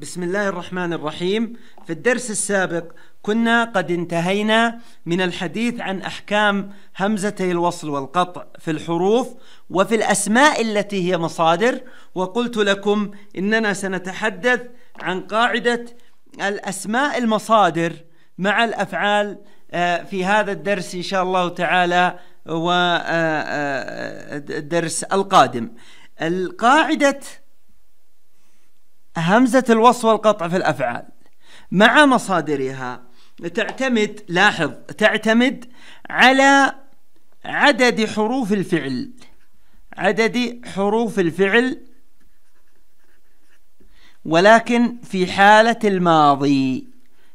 بسم الله الرحمن الرحيم في الدرس السابق كنا قد انتهينا من الحديث عن احكام همزتي الوصل والقطع في الحروف وفي الاسماء التي هي مصادر وقلت لكم اننا سنتحدث عن قاعده الاسماء المصادر مع الافعال آه، في هذا الدرس ان شاء الله تعالى والدرس آه، آه، القادم القاعده همزة الوصف والقطع في الأفعال مع مصادرها تعتمد لاحظ تعتمد على عدد حروف الفعل عدد حروف الفعل ولكن في حالة الماضي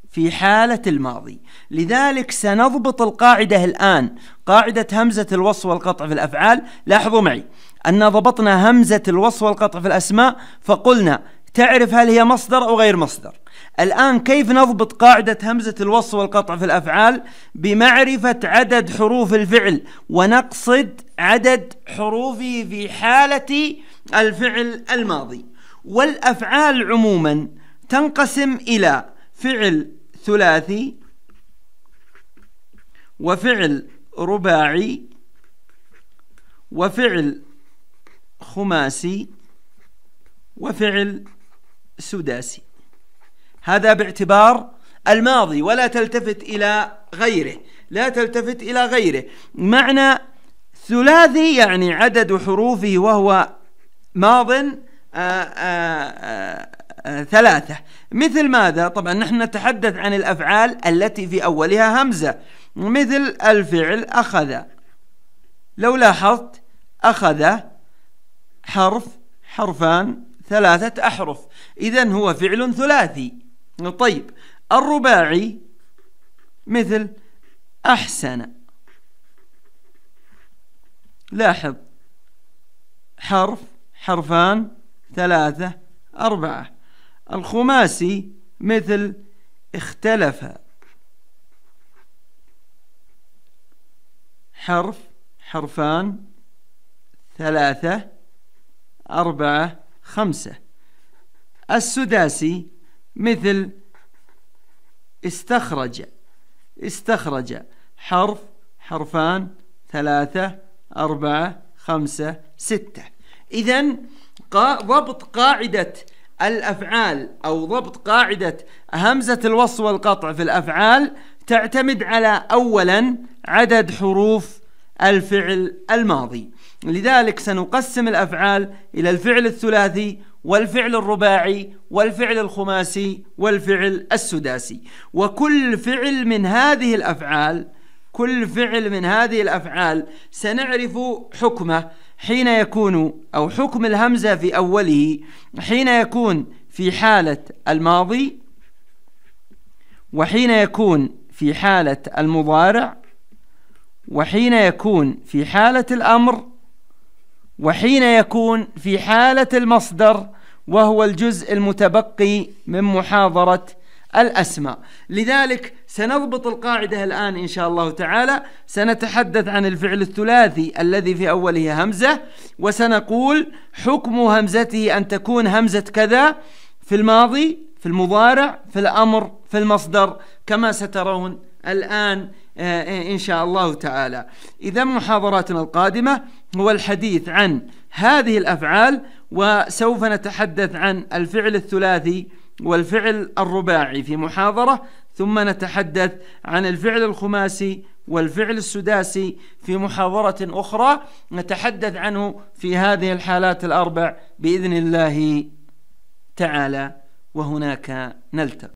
في حالة الماضي لذلك سنضبط القاعدة الآن قاعدة همزة الوصف والقطع في الأفعال لاحظوا معي أن ضبطنا همزة الوصف والقطع في الأسماء فقلنا تعرف هل هي مصدر أو غير مصدر الآن كيف نضبط قاعدة همزة الوصل والقطع في الأفعال بمعرفة عدد حروف الفعل ونقصد عدد حروفه في حالة الفعل الماضي والأفعال عموما تنقسم إلى فعل ثلاثي وفعل رباعي وفعل خماسي وفعل سداسي هذا باعتبار الماضي ولا تلتفت إلى غيره لا تلتفت إلى غيره معنى ثلاثي يعني عدد حروفه وهو ماض آه، آه، آه، ثلاثة مثل ماذا؟ طبعا نحن نتحدث عن الأفعال التي في أولها همزة مثل الفعل أخذ لو لاحظت أخذ حرف حرفان ثلاثة أحرف إذا هو فعل ثلاثي طيب الرباعي مثل أحسن لاحظ حرف حرفان ثلاثة أربعة الخماسي مثل اختلف حرف حرفان ثلاثة أربعة خمسة السداسي مثل استخرج استخرج حرف حرفان ثلاثة أربعة خمسة ستة إذا قا ضبط قاعدة الأفعال أو ضبط قاعدة همزة الوصل والقطع في الأفعال تعتمد على أولا عدد حروف الفعل الماضي لذلك سنقسم الأفعال إلى الفعل الثلاثي والفعل الرباعي والفعل الخماسي والفعل السداسي وكل فعل من هذه الأفعال كل فعل من هذه الأفعال سنعرف حكمه حين يكون أو حكم الهمزة في أوله حين يكون في حالة الماضي وحين يكون في حالة المضارع وحين يكون في حالة الأمر وحين يكون في حالة المصدر وهو الجزء المتبقي من محاضرة الأسماء لذلك سنضبط القاعدة الآن إن شاء الله تعالى سنتحدث عن الفعل الثلاثي الذي في أوله همزة وسنقول حكم همزته أن تكون همزة كذا في الماضي في المضارع في الأمر في المصدر كما سترون الآن آه، إن شاء الله تعالى إذا محاضراتنا القادمة هو الحديث عن هذه الأفعال وسوف نتحدث عن الفعل الثلاثي والفعل الرباعي في محاضرة ثم نتحدث عن الفعل الخماسي والفعل السداسي في محاضرة أخرى نتحدث عنه في هذه الحالات الأربع بإذن الله تعالى وهناك نلتقي